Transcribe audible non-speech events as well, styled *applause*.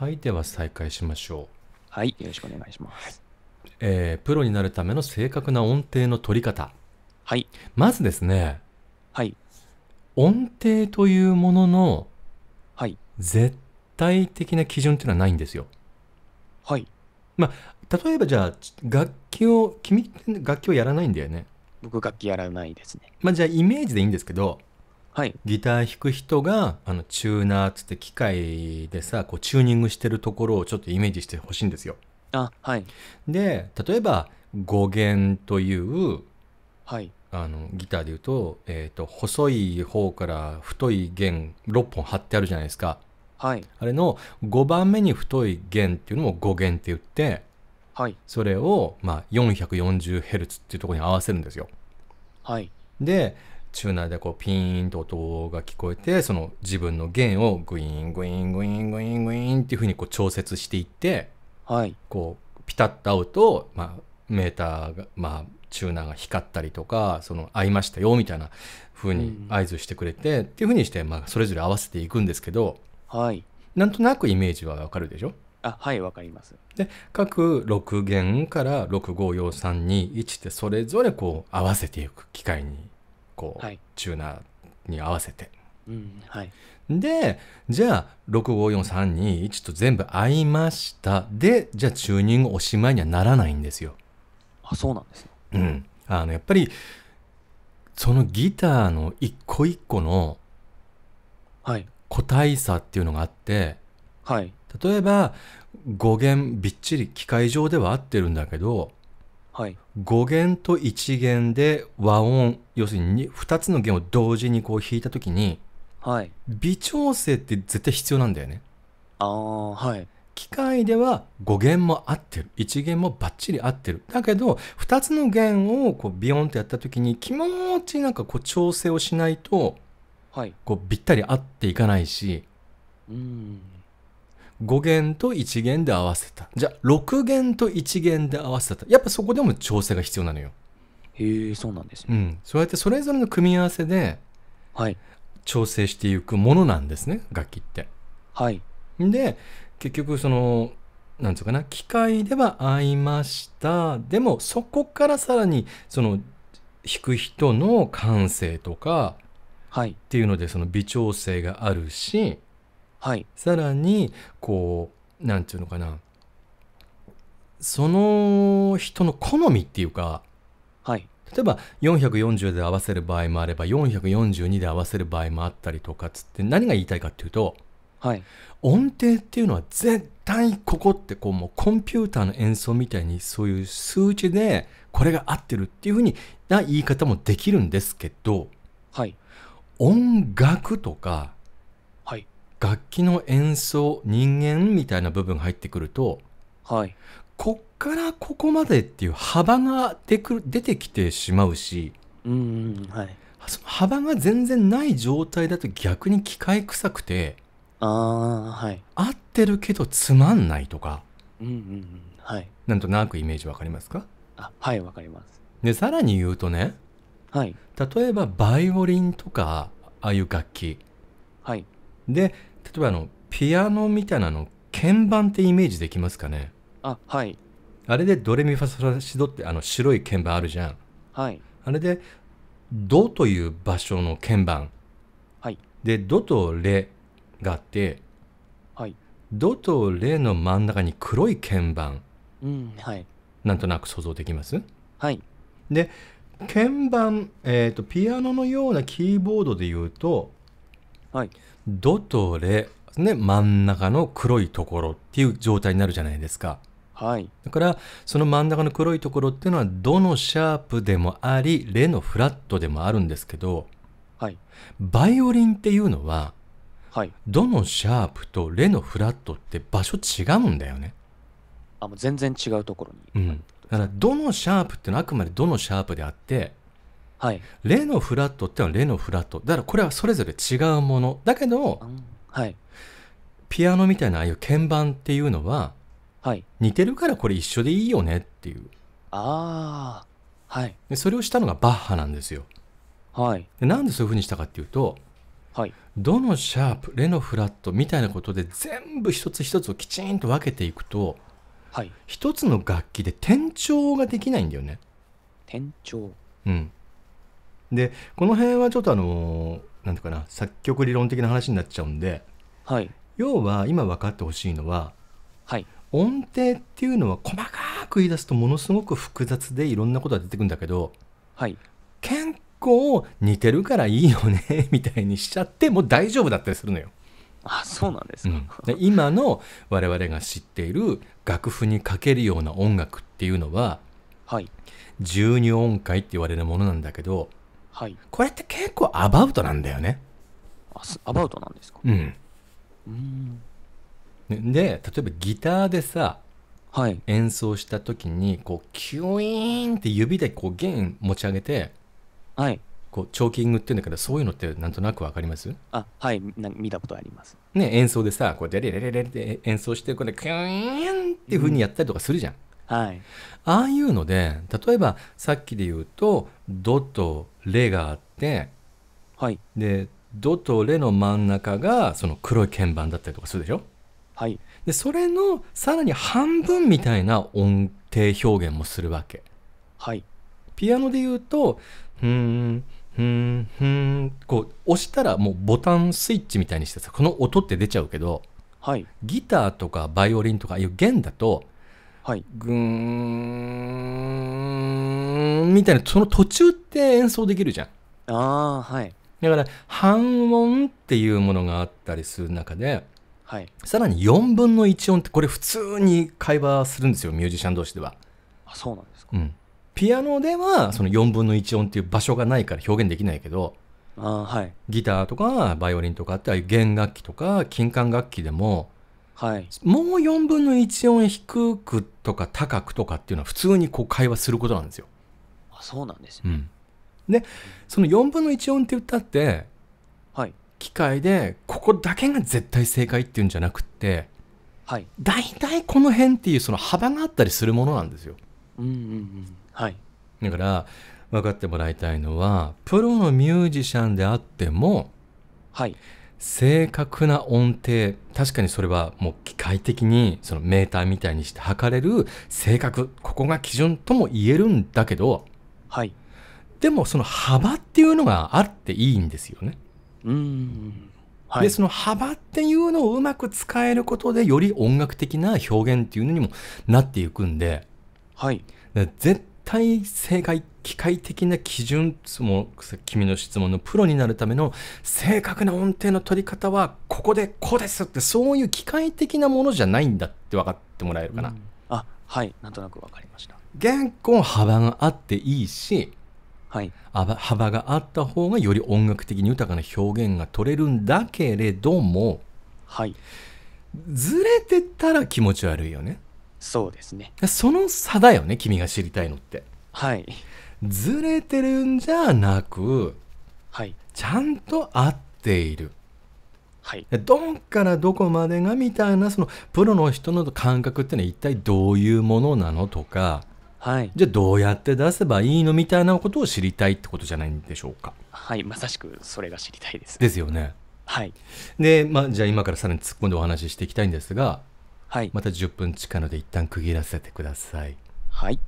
はいでは再開しましょうはいよろしくお願いします、はい、えー、プロになるための正確な音程の取り方はいまずですねはい音程というものの、はい、絶対的な基準っていうのはないんですよはいまあ例えばじゃあ楽器を君楽器をやらないんだよね僕楽器やらないですねまあじゃあイメージでいいんですけどはい、ギター弾く人があのチューナーっつって機械でさこうチューニングしてるところをちょっとイメージしてほしいんですよ。あはい、で例えば5弦という、はい、あのギターでいうと,、えーと、細い方から太い弦6本張ってあるじゃないですか。はい、あれの5番目に太い弦っていうのを5弦って言って、はい、それを、まあ、440Hz っていうところに合わせるんですよ。はい、でチューナーでこうピーンと音が聞こえてその自分の弦をグイーングイーングイーングイーングイーンっていうふうにこう調節していって、はい、こうピタッと合うと、まあ、メーターが、まあ、チューナーが光ったりとかその合いましたよみたいなふうに合図してくれて、うん、っていうふうにして、まあ、それぞれ合わせていくんですけど、はい、なんとなくイメージはわかるでしょあはいわかりますで各6弦から65432 1ってそれぞれこう合わせていく機械にこう、はい、チューナーに合わせて。うんはい、でじゃあ654321と全部合いましたでじゃあチューニングおしまいにはならないんですよ。あそうなんですね、うん、あのやっぱりそのギターの一個一個の個体差っていうのがあって、はい、例えば5弦びっちり機械上では合ってるんだけどはい、5弦と1弦で和音要するに2つの弦を同時にこう弾いた時に、はい、微調整って絶対必要なんだよね。あはい。機械では5弦も合ってる1弦もバッチリ合ってるだけど2つの弦をこうビヨンとやった時に気持ちなんかこう調整をしないと、はい、こうぴったり合っていかないし、うん、5弦と1弦で合わせた。じゃあ、6弦と1弦で合わせた。やっぱそこでも調整が必要なのよ。へえ、そうなんですね。うん。そうやってそれぞれの組み合わせで、はい。調整していくものなんですね、楽器って。はい。で、結局、その、なんつうかな、機械では合いました。でも、そこからさらに、その、弾く人の感性とか、はい。っていうので、その微調整があるし、はい。さらにこうなんて言うのかなその人の好みっていうかはい。例えば440で合わせる場合もあれば442で合わせる場合もあったりとかつって何が言いたいかっていうと、はい、音程っていうのは絶対ここってこうもうコンピューターの演奏みたいにそういう数値でこれが合ってるっていうふうな言い方もできるんですけど、はい、音楽とか楽器の演奏人間みたいな部分が入ってくると、はい、こっからここまでっていう幅が出くる出てきてしまうし、うんはい、幅が全然ない状態だと逆に機械臭くてあ、はい、合ってるけどつまんないとか、うんうんうんはい、なんとなくイメージわかりますかあはいわかりますでさらに言うとね、はい、例えばバイオリンとかああいう楽器、はい、で、例えばあの、ピアノみたいなの、鍵盤ってイメージできますかねあ、はい。あれでドレミファソラシドってあの白い鍵盤あるじゃん。はい。あれで、ドという場所の鍵盤。はい。で、ドとレがあって、はい。ドとレの真ん中に黒い鍵盤。うん、はい。なんとなく想像できますはい。で、鍵盤、えっ、ー、と、ピアノのようなキーボードで言うと、はい。ドとレ、ね、真ん中の黒いところっていう状態になるじゃないですか。はい、だからその真ん中の黒いところっていうのはどのシャープでもありレのフラットでもあるんですけど、はい、バイオリンっていうのは、はい、どのシャープとレのフラットって場所違うんだよね。あもう全然違うところに、うん、だからどのシャープっていうのはあくまでどのシャープであってはい、レのフラットってのはレのフラットだからこれはそれぞれ違うものだけど、はい、ピアノみたいなああいう鍵盤っていうのは、はい、似てるからこれ一緒でいいよねっていうああはいでそれをしたのがバッハなんですよ、はい、でなんでそういうふうにしたかっていうと、はい、どのシャープレのフラットみたいなことで全部一つ一つをきちんと分けていくと、はい、一つの楽器で転調ができないんだよね転調うんでこの辺はちょっとあのなんていうかな作曲理論的な話になっちゃうんで、はい、要は今分かってほしいのは、はい、音程っていうのは細かく言い出すとものすごく複雑でいろんなことが出てくるんだけど、はい、健康似てるからいいよね *laughs* みたいにしちゃっても大丈夫だったりするのよ。あそうなんですか、うん、今の我々が知っている楽譜にかけるような音楽っていうのは、はい、十二音階って言われるものなんだけど、はい、これって結構アバウトなんだよねあアバウトなんですかうんうんで例えばギターでさ、はい、演奏した時にこうキュイーンって指でこう弦持ち上げて、はい、こうチョーキングっていうんだけどそういうのってなんとなく分かりますあはい見たことありますね演奏でさこうデレレレレって演奏してこれキュイーンっていうふうにやったりとかするじゃん、うんはい、ああいうので例えばさっきで言うと「ド」と「レ」があって、はい、で「ド」と「レ」の真ん中がその黒い鍵盤だったりとかするでしょ、はい、でそれのさらに半分みたいな音程表現もするわけ。はい、ピアノで言うと「ふんふんふん」こう押したらもうボタンスイッチみたいにしてさこの音って出ちゃうけど、はい、ギターとかバイオリンとかああいう弦だと「はい、グーンみたいなその途中って演奏できるじゃん。あはい、だから半音っていうものがあったりする中で、はい、さらに4分の1音ってこれ普通に会話するんですよミュージシャン同士では。あそうなんですか、うん、ピアノではその4分の1音っていう場所がないから表現できないけどあ、はい、ギターとかバイオリンとかってああいう弦楽器とか金管楽器でもはい、もう4分の1音低くとか高くとかっていうのは普通にこう会話することなんですよ。あそうなんですね、うん、でその4分の1音って言ったって、はい、機械でここだけが絶対正解っていうんじゃなくって、はい、大体この辺っていうその幅があったりするものなんですよ。うんうんうんはい、だから分かってもらいたいのはプロのミュージシャンであっても、はい、正確な音程確かにそれはもう機械的にそのメーターみたいにして測れる正確ここが基準とも言えるんだけど、はい、でもその幅っていうのがあっていいんですよね。うんはい、でその幅っていうのをうまく使えることでより音楽的な表現っていうのにもなっていくんで、はい、絶対正解っ機械的な基準その君の質問のプロになるための正確な音程の取り方はここでこうですってそういう機械的なものじゃないんだって分かってもらえるかな、うん、あはいなんとなく分かりました原稿幅があっていいし、はい、幅があった方がより音楽的に豊かな表現が取れるんだけれども、はい、ずれてたら気持ち悪いよねそうですねその差だよね君が知りたいのってはいずれてるんじゃなく、はい、ちゃんと合っている。はい、どんからどこまでがみたいなそのプロの人の感覚ってのは一体どういうものなのとか、はい、じゃあどうやって出せばいいのみたいなことを知りたいってことじゃないんでしょうかはいまさしくそれが知りたいですですよねはいで、まあ、じゃあ今からさらに突っ込んでお話ししていきたいんですが、はい、また10分近いので一旦区切らせてくださいはい